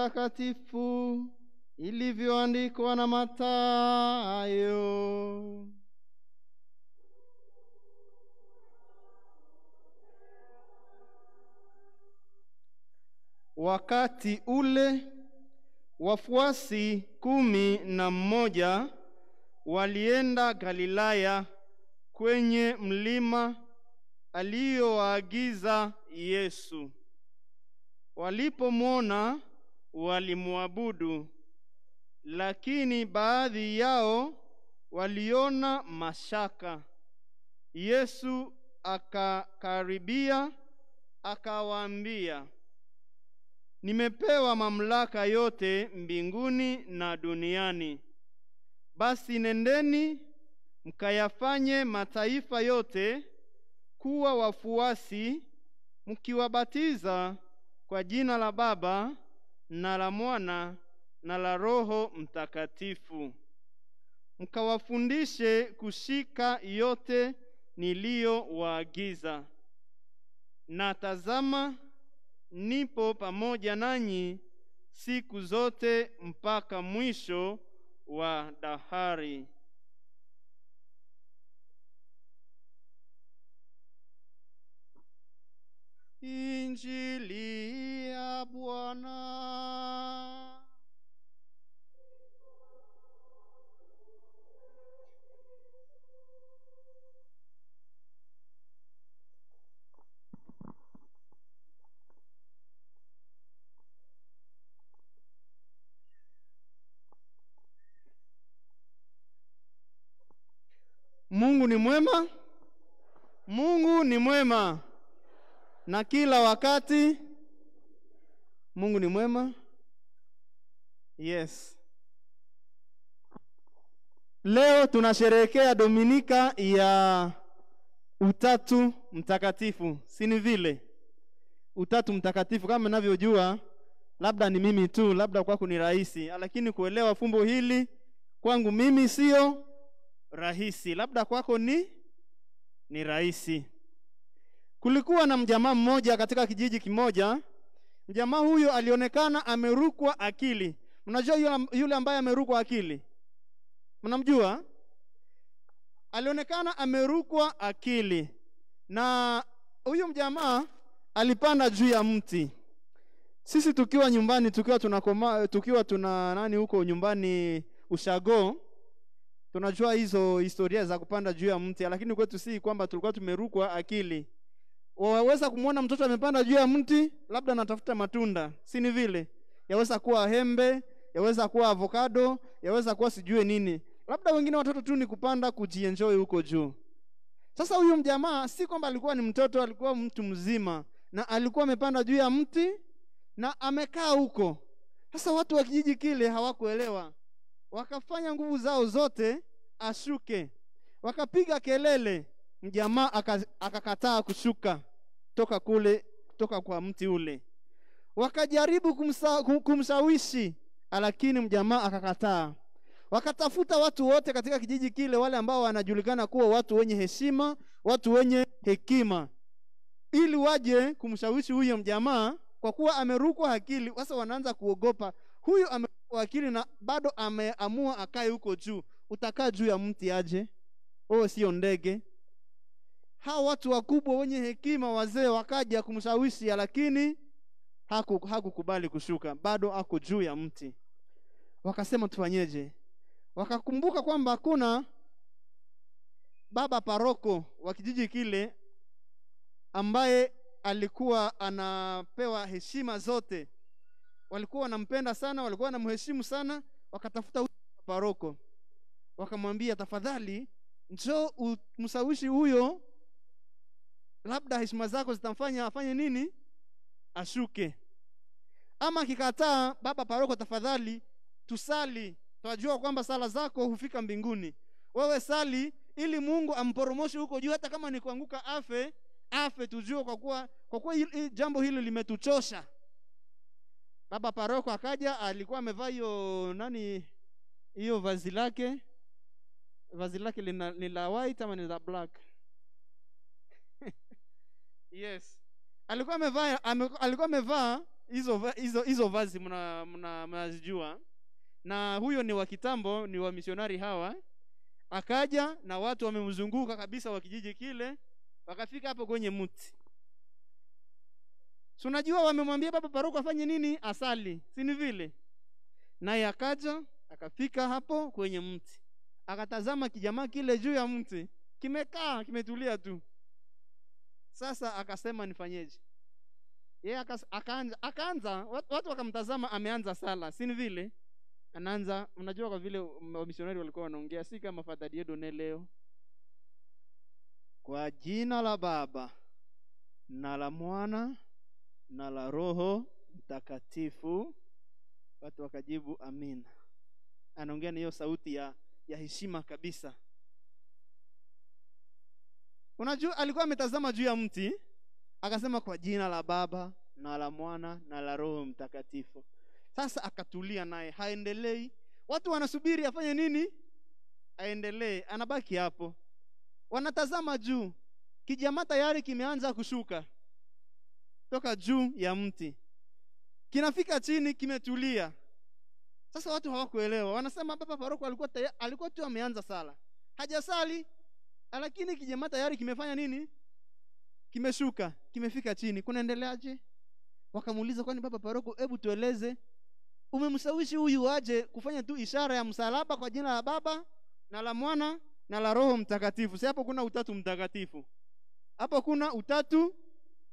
mtakatifu ilivyoandikwa na Mathayo. Wakati ule wafuasi kumi na mmoja walienda Galilaya kwenye mlima aliyowaagiza Yesu. Walipomwona walimwabudu, lakini baadhi yao waliona mashaka. Yesu akakaribia akawaambia, nimepewa mamlaka yote mbinguni na duniani. Basi nendeni mkayafanye mataifa yote kuwa wafuasi, mkiwabatiza kwa jina la Baba na la Mwana na la Roho Mtakatifu, mkawafundishe kushika yote niliyowaagiza, na tazama, nipo pamoja nanyi siku zote mpaka mwisho wa dahari. Injili ya Bwana. Mungu ni mwema. Mungu ni mwema na kila wakati Mungu ni mwema. Yes. Leo tunasherehekea Dominika ya Utatu Mtakatifu, si ni vile? Utatu Mtakatifu kama ninavyojua, labda ni mimi tu, labda kwako ni rahisi, lakini kuelewa fumbo hili kwangu mimi sio rahisi, labda kwako ni ni rahisi. Kulikuwa na mjamaa mmoja katika kijiji kimoja. Mjamaa huyo alionekana amerukwa akili. Mnajua yule ambaye amerukwa akili, mnamjua? Alionekana amerukwa akili, na huyu mjamaa alipanda juu ya mti. Sisi tukiwa nyumbani, tukiwa tunakoma, tukiwa tuna nani huko nyumbani ushago, tunajua hizo historia za kupanda juu ya mti, lakini kwetu si kwamba tulikuwa tumerukwa akili waweza kumwona mtoto amepanda juu ya mti, labda anatafuta matunda, si ni vile? Yaweza kuwa hembe, yaweza kuwa avocado, yaweza kuwa sijue nini. Labda wengine watoto tu ni kupanda, kujienjoy huko juu. Sasa huyu mjamaa si kwamba alikuwa ni mtoto, alikuwa mtu mzima na alikuwa amepanda juu ya mti na amekaa huko. Sasa watu wa kijiji kile hawakuelewa, wakafanya nguvu zao zote ashuke, wakapiga kelele, mjamaa akakataa aka kushuka kutoka kule kutoka kwa mti ule. Wakajaribu kumsa, kumshawishi lakini mjamaa akakataa. Wakatafuta watu wote katika kijiji kile, wale ambao wanajulikana kuwa watu wenye heshima, watu wenye hekima, ili waje kumshawishi huyo mjamaa, kwa kuwa amerukwa akili. Sasa wanaanza kuogopa, huyu amerukwa akili na bado ameamua akae huko juu. Utakaa juu ya mti aje? Oh, sio ndege hao watu wakubwa wenye hekima, wazee, wakaja kumshawishi, lakini haku hakukubali kushuka, bado ako juu ya mti. Wakasema tufanyeje? Wakakumbuka kwamba kuna baba paroko wa kijiji kile ambaye alikuwa anapewa heshima zote, walikuwa wanampenda sana, walikuwa wanamheshimu sana. Wakatafuta paroko, wakamwambia tafadhali, njoo umshawishi huyo labda heshima zako zitamfanya afanye nini? Ashuke. Ama akikataa, baba paroko, tafadhali tusali, twajua kwamba sala zako hufika mbinguni. Wewe sali ili Mungu amporomoshe huko juu, hata kama ni kuanguka afe afe, tujue kwa kuwa kwa kuwa jambo hili limetuchosha. Baba paroko akaja, alikuwa amevaa hiyo nani, hiyo vazi lake vazi lake ni la white ama ni la black yes alikuwa amevaa alikuwa amevaa hizo hizo hizo vazi mnazijua mna, mna na huyo ni wa kitambo ni wa misionari hawa akaja na watu wamemzunguka kabisa wa kijiji kile wakafika hapo kwenye mti si unajua wamemwambia baba paroko afanye nini asali si ni vile naye akaja akafika hapo kwenye mti akatazama kijamaa kile juu ya mti kimekaa kimetulia tu sasa akasema nifanyeje? Yeye akaanza akaanza watu wakamtazama ameanza sala, si vile? Anaanza unajua kwa vile wamisionari walikuwa wanaongea si kama Father Dieudonne leo. Kwa jina la Baba na la Mwana na la Roho Mtakatifu. Watu wakajibu amina. Anaongea na hiyo sauti ya ya heshima kabisa. Unajua alikuwa ametazama juu ya mti, akasema kwa jina la Baba na la Mwana na la Roho Mtakatifu. Sasa akatulia naye, haendelei. Watu wanasubiri afanye nini? Aendelee, anabaki hapo. Wanatazama juu, kijamaa tayari kimeanza kushuka toka juu ya mti, kinafika chini, kimetulia. Sasa watu hawakuelewa, wanasema baba paroko alikuwa alikuwa tu ameanza sala, hajasali Ah, lakini kijamaa tayari kimefanya nini kimeshuka kimefika chini kunaendeleaje wakamuuliza kwani baba paroko hebu tueleze umemshawishi huyu aje kufanya tu ishara ya msalaba kwa jina la baba na la mwana na la roho mtakatifu si hapo kuna utatu mtakatifu hapo kuna utatu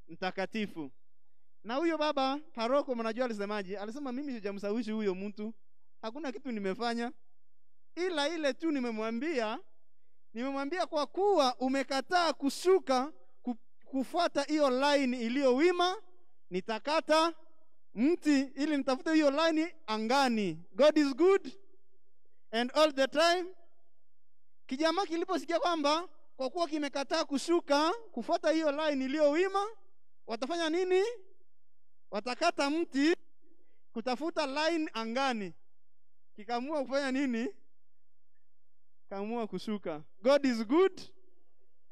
mtakatifu na huyo baba paroko mnajua alisemaje alisema mimi sijamshawishi huyo mtu hakuna kitu nimefanya ila ile tu nimemwambia nimemwambia kwa kuwa umekataa kushuka kufuata hiyo line iliyo wima, nitakata mti ili nitafute hiyo line angani. God is good and all the time. Kijamaa kiliposikia kwamba kwa kuwa kimekataa kushuka kufuata hiyo line iliyo wima, watafanya nini? Watakata mti kutafuta line angani. Kikaamua kufanya nini? kaamua kushuka. God is good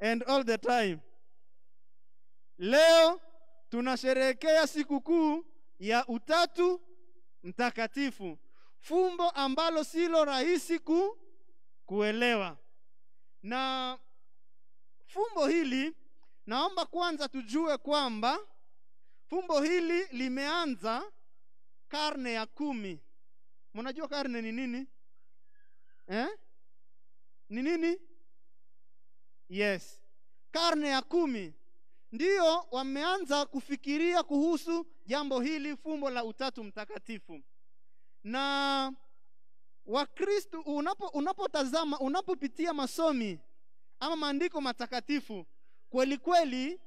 and all the time. Leo tunasherehekea sikukuu ya Utatu Mtakatifu, fumbo ambalo silo rahisi ku, kuelewa. Na fumbo hili, naomba kwanza tujue kwamba fumbo hili limeanza karne ya kumi. Mnajua karne ni nini eh? ni nini? Yes, karne ya kumi ndiyo wameanza kufikiria kuhusu jambo hili, fumbo la utatu mtakatifu. Na Wakristo, unapo unapotazama unapopitia masomi ama maandiko matakatifu, kweli kweli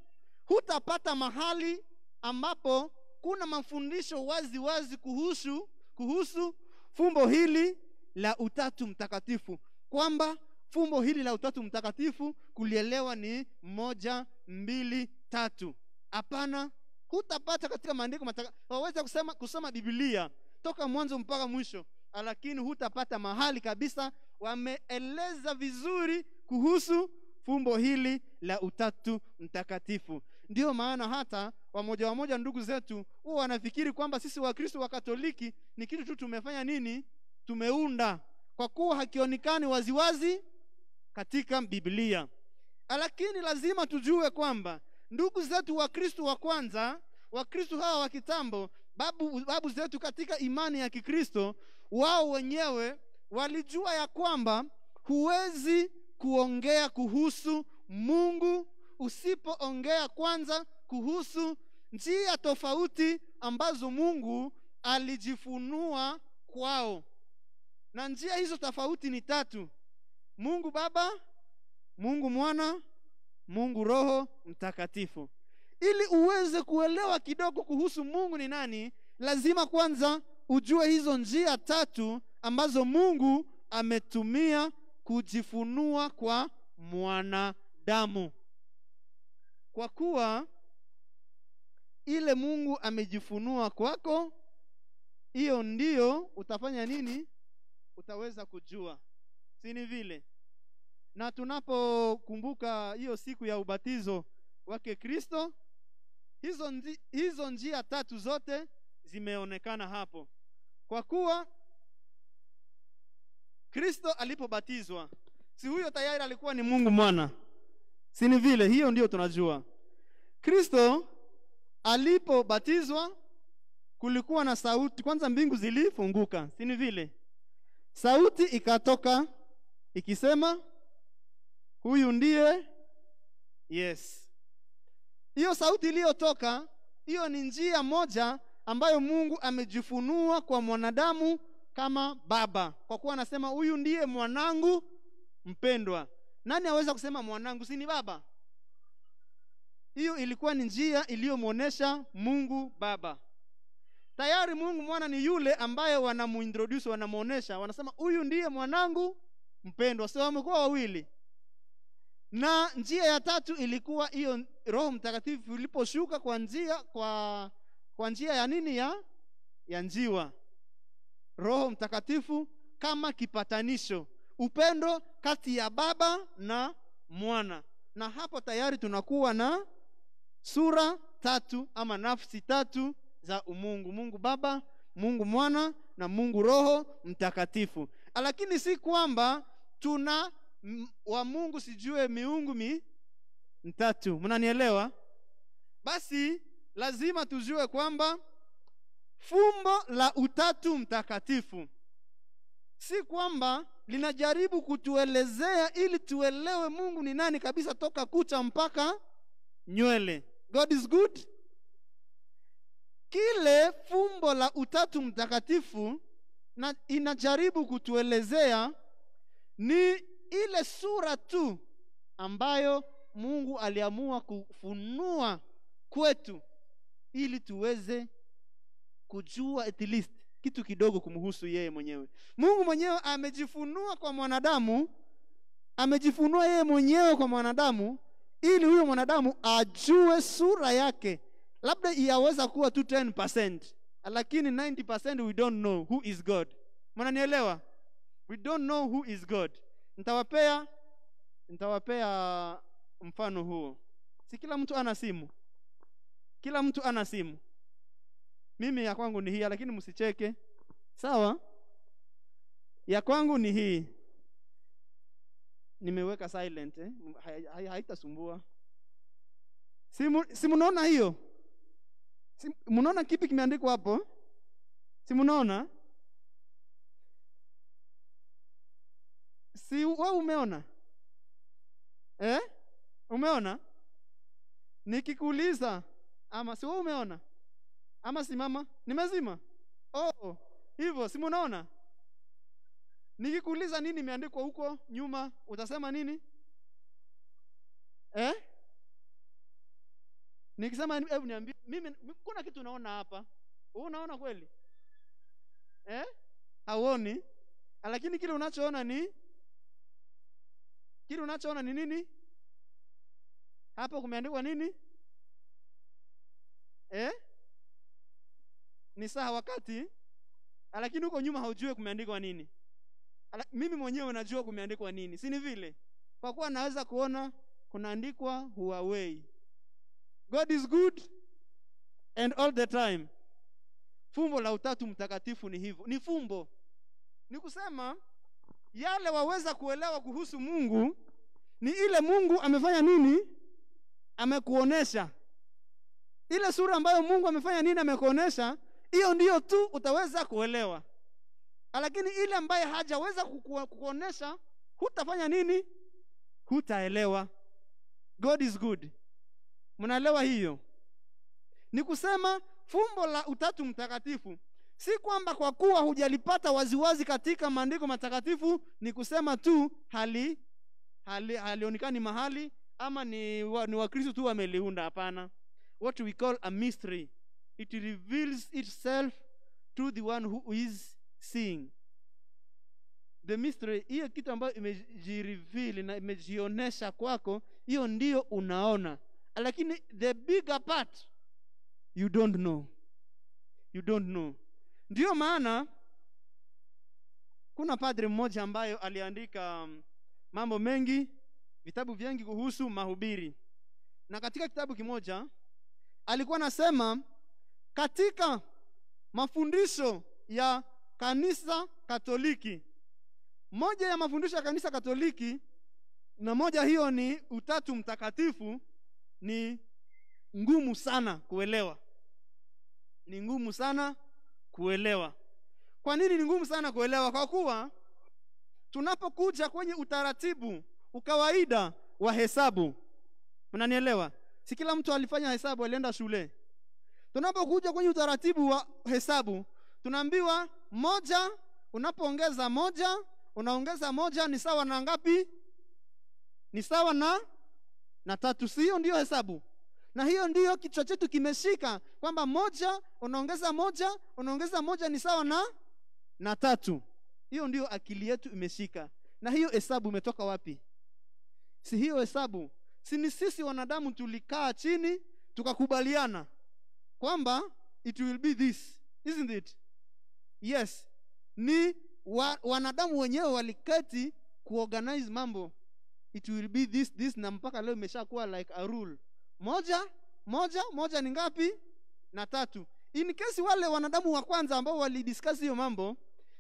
hutapata mahali ambapo kuna mafundisho wazi wazi kuhusu kuhusu fumbo hili la utatu mtakatifu kwamba Fumbo hili la Utatu Mtakatifu kulielewa ni moja, mbili, tatu. Hapana, hutapata katika maandiko matakatifu. Waweza kusema kusoma Biblia toka mwanzo mpaka mwisho, lakini hutapata mahali kabisa wameeleza vizuri kuhusu fumbo hili la Utatu Mtakatifu. Ndiyo maana hata wamoja wamoja ndugu zetu huwa wanafikiri kwamba sisi Wakristo wa Katoliki ni kitu tu tumefanya nini, tumeunda, kwa kuwa hakionekani waziwazi katika Biblia. Lakini lazima tujue kwamba ndugu zetu Kristo wa kwanza, Wakristo hawa wa kitambo, babu, babu zetu katika imani ya Kikristo, wao wenyewe walijua ya kwamba huwezi kuongea kuhusu Mungu usipoongea kwanza kuhusu njia tofauti ambazo Mungu alijifunua kwao, na njia hizo tofauti ni tatu. Mungu Baba, Mungu Mwana, Mungu Roho Mtakatifu. Ili uweze kuelewa kidogo kuhusu Mungu ni nani, lazima kwanza ujue hizo njia tatu ambazo Mungu ametumia kujifunua kwa mwanadamu, kwa kuwa ile Mungu amejifunua kwako, hiyo ndiyo utafanya nini, utaweza kujua si ni vile na tunapokumbuka hiyo siku ya ubatizo wake Kristo, hizo, nji, hizo njia tatu zote zimeonekana hapo, kwa kuwa Kristo alipobatizwa, si huyo tayari alikuwa ni Mungu mwana, si ni vile? Hiyo ndiyo tunajua. Kristo alipobatizwa kulikuwa na sauti, kwanza mbingu zilifunguka, si ni vile? Sauti ikatoka ikisema huyu ndiye yes. Hiyo sauti iliyotoka hiyo ni njia moja ambayo Mungu amejifunua kwa mwanadamu kama baba, kwa kuwa anasema huyu ndiye mwanangu mpendwa. Nani aweza kusema mwanangu si ni baba? Hiyo ilikuwa ni njia iliyomwonyesha Mungu Baba. Tayari Mungu Mwana ni yule ambaye wanamuintroduce, wanamwonyesha, wanasema huyu ndiye mwanangu mpendwa, sio wamekuwa wawili. Na njia ya tatu ilikuwa hiyo, Roho Mtakatifu iliposhuka kwa njia kwa kwa njia ya nini ya ya njiwa, Roho Mtakatifu kama kipatanisho, upendo kati ya Baba na Mwana. Na hapo tayari tunakuwa na sura tatu ama nafsi tatu za umungu: Mungu Baba, Mungu Mwana na Mungu Roho Mtakatifu lakini si kwamba tuna wa Mungu sijue miungu mi mtatu. Mnanielewa? Basi lazima tujue kwamba fumbo la utatu mtakatifu si kwamba linajaribu kutuelezea ili tuelewe Mungu ni nani kabisa, toka kucha mpaka nywele. God is good. Kile fumbo la utatu mtakatifu na inajaribu kutuelezea ni ile sura tu ambayo Mungu aliamua kufunua kwetu ili tuweze kujua at least kitu kidogo kumhusu yeye mwenyewe. Mungu mwenyewe amejifunua kwa mwanadamu, amejifunua yeye mwenyewe kwa mwanadamu ili huyo mwanadamu ajue sura yake, labda iyaweza kuwa tu 10% lakini 90% we don't know who is God. Mnanielewa? We don't know who is God. Nitawapea nitawapea mfano huo. Si kila mtu ana simu. Kila mtu ana simu. Mimi ya kwangu ni hii, lakini msicheke. Sawa? Ya kwangu ni hii. Nimeweka silent eh? Haitasumbua. Simu simu, naona hiyo Si mnaona kipi kimeandikwa hapo? Si mnaona? Si umeona? Eh? Umeona? Nikikuuliza ama si wewe umeona? Ama si mama? Nimezima. Oh, hivyo si mnaona? Nikikuuliza nini imeandikwa huko nyuma, utasema nini? Eh? nikisema hebu niambie mimi kuna kitu naona hapa wewe unaona kweli eh hauoni lakini kile unachoona ni kile unachoona ni nini hapo kumeandikwa nini eh ni saa wakati lakini huko nyuma haujui kumeandikwa nini Ala, mimi mwenyewe najua kumeandikwa nini si ni vile kwa kuwa naweza kuona kunaandikwa Huawei God is good and all the time. Fumbo la Utatu Mtakatifu ni hivyo, ni fumbo, ni kusema yale waweza kuelewa kuhusu Mungu ni ile Mungu amefanya nini, amekuonesha ile sura ambayo Mungu amefanya nini, amekuonesha. Hiyo ndiyo tu utaweza kuelewa, lakini ile ambaye hajaweza kukuonesha, hutafanya nini, hutaelewa. God is good mnaelewa hiyo ni kusema fumbo la utatu mtakatifu si kwamba kwa kuwa hujalipata waziwazi katika maandiko matakatifu ni kusema tu hali, hali halionekani mahali ama ni, wa, ni wakristo tu wameliunda hapana what we call a mystery it reveals itself to the one who is seeing the mystery hiyo kitu ambayo imejireveal na imejionyesha kwako hiyo ndio unaona lakini the bigger part you don't know, you don't know. Ndiyo maana kuna padri mmoja ambayo aliandika um, mambo mengi, vitabu vingi kuhusu mahubiri, na katika kitabu kimoja alikuwa anasema katika mafundisho ya kanisa Katoliki, moja ya mafundisho ya kanisa Katoliki na moja hiyo ni utatu mtakatifu ni ngumu sana kuelewa ni ngumu sana kuelewa kwa nini ni ngumu sana kuelewa kwa kuwa tunapokuja kwenye utaratibu ukawaida wa hesabu unanielewa si kila mtu alifanya hesabu alienda shule tunapokuja kwenye utaratibu wa hesabu tunaambiwa moja unapoongeza moja unaongeza moja ni sawa na ngapi ni sawa na na tatu, si hiyo ndiyo hesabu? Na hiyo ndiyo kichwa chetu kimeshika kwamba moja unaongeza moja unaongeza moja ni sawa na na tatu. Hiyo ndiyo akili yetu imeshika. Na hiyo hesabu imetoka wapi? Si hiyo hesabu, si ni sisi wanadamu tulikaa chini tukakubaliana kwamba it will be this, isn't it? Yes, ni wa, wanadamu wenyewe waliketi kuorganize mambo it will be this this na mpaka leo imeshakuwa like a rule moja moja moja ni ngapi na tatu in case wale wanadamu wa kwanza ambao walidiscuss hiyo mambo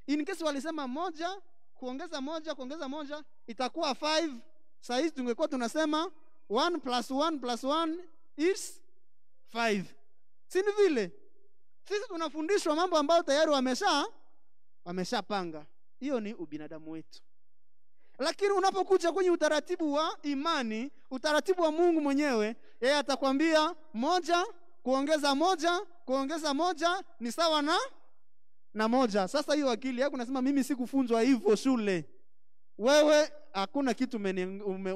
in case walisema moja kuongeza moja kuongeza moja itakuwa five sahizi tungekuwa tunasema one plus one plus one is five si vile sisi tunafundishwa mambo ambayo tayari wamesha wameshapanga hiyo ni ubinadamu wetu lakini unapokuja kwenye utaratibu wa imani, utaratibu wa Mungu mwenyewe, yeye atakwambia moja kuongeza moja kuongeza moja ni sawa na na moja. Sasa hiyo akili yako nasema mimi sikufunzwa hivyo shule. Wewe hakuna kitu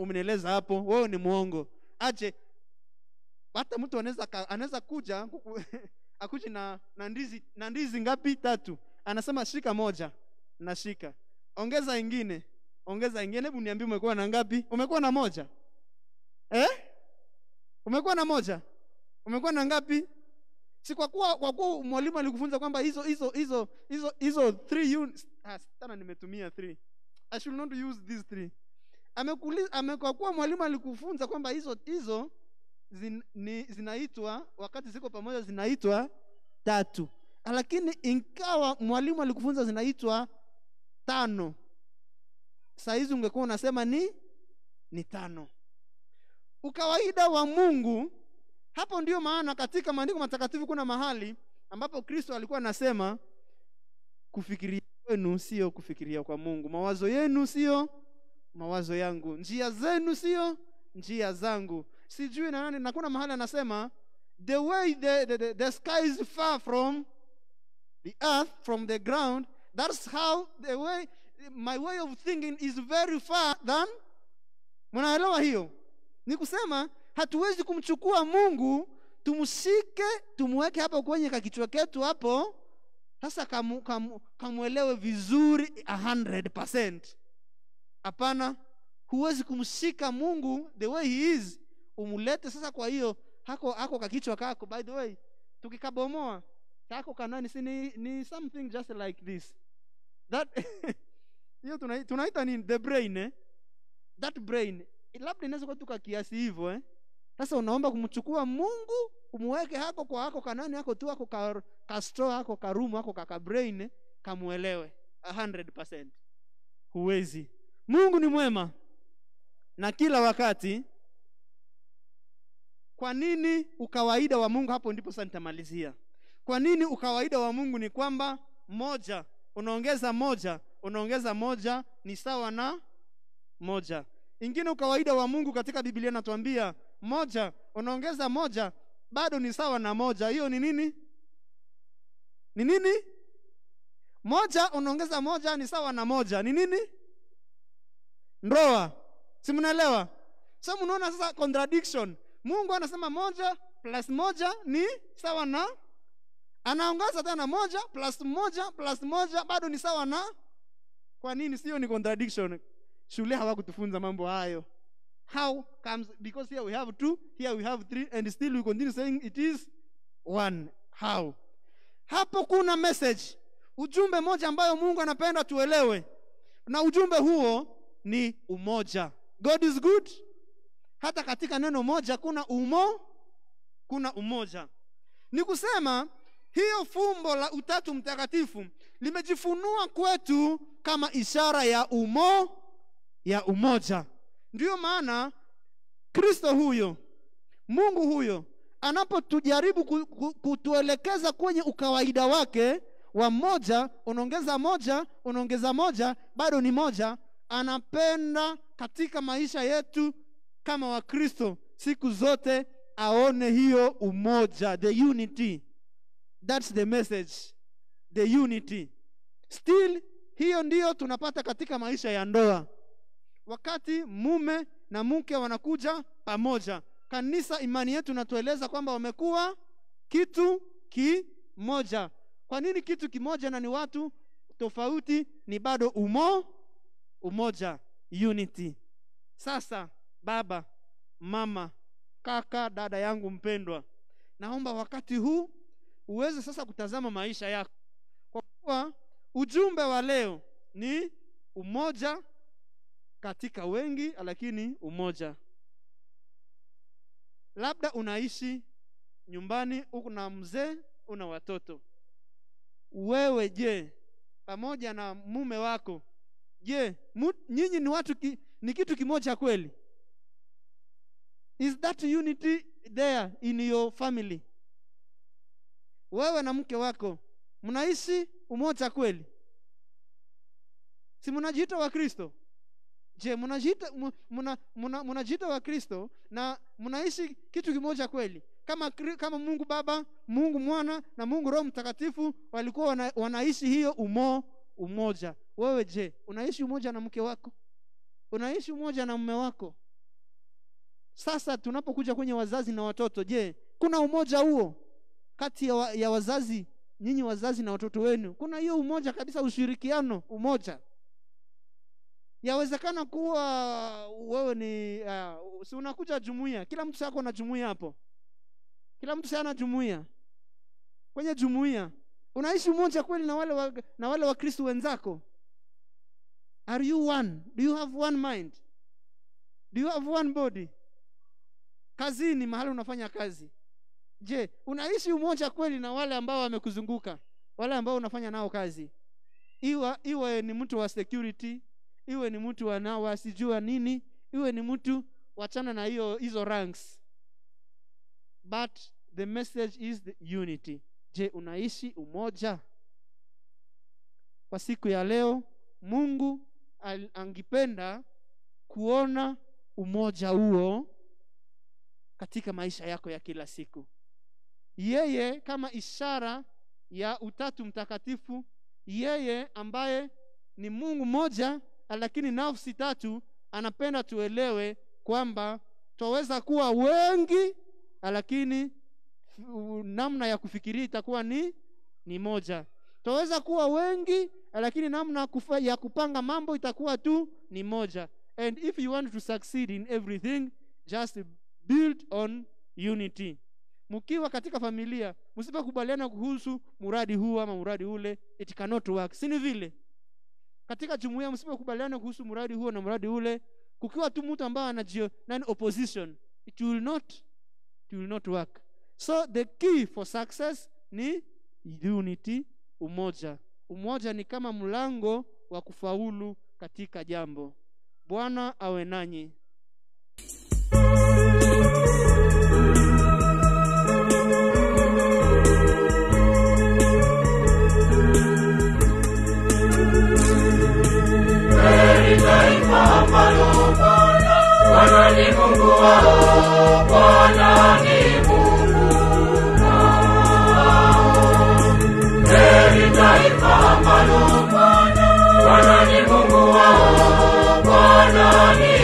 umenieleza hapo, wewe ni mwongo. Aje hata mtu anaweza anaweza kuja akuji na na ndizi na ndizi ngapi? Tatu, anasema shika moja, nashika, ongeza ingine ongeza ingine. Hebu niambie, umekuwa na ngapi? Umekuwa na moja eh? Umekuwa na moja, umekuwa na ngapi? Si kwa kuwa kwa kuwa mwalimu alikufunza kwamba hizo hizo hizo hizo hizo 3 units ah, sana nimetumia 3 I should not use these 3 amekuuliza amekuwa kuwa mwalimu alikufunza kwamba hizo hizo zin, zinaitwa wakati ziko pamoja zinaitwa tatu, lakini inkawa mwalimu alikufunza zinaitwa tano saizi ungekuwa unasema ni ni tano ukawaida wa mungu hapo ndiyo maana katika maandiko matakatifu kuna mahali ambapo kristo alikuwa anasema kufikiria kwenu sio kufikiria kwa mungu mawazo yenu sio mawazo yangu njia zenu sio njia zangu sijui na nani na kuna mahali anasema the way the, the, the, the sky is far from the earth from the ground that's how the way my way of thinking is very far than mnaelewa hiyo ni kusema hatuwezi kumchukua mungu tumshike tumweke hapo kwenye kakichwa ketu hapo sasa kamu, kamu, kamwelewe vizuri 100 hapana huwezi kumshika mungu the way he is umulete sasa kwa hiyo hako hako kakichwa kako by the way tukikabomoa kako kanani si ni, ni something just like this that hiyo tunaita, tunaita nini the brain eh? that brain labda inaweza kuwa tuka kiasi hivyo eh? Sasa unaomba kumchukua Mungu umweke hako kwa hako kanani hako tu hako ka, store hako ka room hako ka brain eh? kamuelewe 100%. Huwezi. Mungu ni mwema na kila wakati. Kwa nini ukawaida wa Mungu? Hapo ndipo sasa nitamalizia. Kwa nini ukawaida wa Mungu ni kwamba moja, unaongeza moja unaongeza moja ni sawa na moja. Ingine ukawaida wa Mungu katika Biblia natuambia moja unaongeza moja bado ni sawa na moja. Hiyo ni nini? Ni nini? Moja unaongeza moja ni sawa na moja. Ni nini? Ndoa. Si mnaelewa? Sasa so, mnaona sasa contradiction. Mungu anasema moja plus moja ni sawa na anaongeza tena moja plus moja plus moja bado ni sawa na kwa nini? Sio ni contradiction? Shule hawakutufunza mambo hayo. How comes because here we have two, here we have three and still we continue saying it is one. How? Hapo kuna message, ujumbe mmoja ambayo Mungu anapenda tuelewe, na ujumbe huo ni umoja. God is good. Hata katika neno moja kuna umo, kuna umoja. Ni kusema hiyo fumbo la Utatu Mtakatifu limejifunua kwetu kama ishara ya umo ya umoja. Ndiyo maana Kristo huyo Mungu huyo anapotujaribu kutuelekeza kwenye ukawaida wake wa moja, unaongeza moja, unaongeza moja, bado ni moja. Anapenda katika maisha yetu kama Wakristo siku zote aone hiyo umoja, the unity. That's the message the unity still hiyo ndiyo tunapata katika maisha ya ndoa wakati mume na mke wanakuja pamoja kanisa imani yetu natueleza kwamba wamekuwa kitu kimoja kwa nini kitu kimoja na ni watu tofauti ni bado umo umoja unity sasa baba mama kaka dada yangu mpendwa naomba wakati huu uweze sasa kutazama maisha yako kwa ujumbe wa leo ni umoja katika wengi, lakini umoja. Labda unaishi nyumbani, una mzee, una watoto. Wewe je, pamoja na mume wako, je, nyinyi ni watu ki, ni kitu kimoja kweli? Is that unity there in your family? Wewe na mke wako mnaishi umoja kweli? Si mnajiita wa Kristo? Je, mnajiita mnajiita wa Kristo na mnaishi kitu kimoja kweli? Kama kama Mungu Baba, Mungu Mwana na Mungu Roho Mtakatifu walikuwa wana, wanaishi hiyo umo umoja. Wewe je, unaishi umoja na mke wako? Unaishi umoja na mume wako? Sasa tunapokuja kwenye wazazi na watoto, je, kuna umoja huo kati ya, wa, ya wazazi nyinyi wazazi na watoto wenu, kuna hiyo umoja kabisa, ushirikiano, umoja. Yawezekana kuwa wewe ni uh, si unakuja jumuiya, kila mtu sako na jumuiya hapo, kila mtu sana jumuiya. Kwenye jumuiya unaishi umoja kweli na wale wa, na wale Wakristo wenzako? Are you one? Do you have one mind? Do you have one body? Kazini mahali unafanya kazi Je, unaishi umoja kweli na wale ambao wamekuzunguka, wale ambao unafanya nao kazi? Iwa, iwe ni mtu wa security, iwe ni mtu anaowasijua nini, iwe ni mtu wachana na hiyo hizo ranks, but the message is the unity. Je, unaishi umoja? Kwa siku ya leo Mungu angipenda kuona umoja huo katika maisha yako ya kila siku yeye kama ishara ya utatu mtakatifu, yeye ambaye ni Mungu mmoja lakini nafsi tatu, anapenda tuelewe kwamba twaweza kuwa wengi lakini namna ya kufikiria itakuwa ni ni moja. Twaweza kuwa wengi lakini namna kufa, ya kupanga mambo itakuwa tu ni moja. And if you want to succeed in everything, just build on unity mkiwa katika familia msipokubaliana kuhusu muradi huu ama muradi ule it cannot work si vile katika jumuiya msipokubaliana kuhusu muradi huo na muradi ule kukiwa tu mtu ambaye ana nani opposition it will not it will not work so the key for success ni unity umoja umoja ni kama mlango wa kufaulu katika jambo bwana awe nanyi Bwana ni Mungu wao, Bwana ni Mungu wao. Heri taifa ambalo Bwana ni Mungu wao, Bwana ni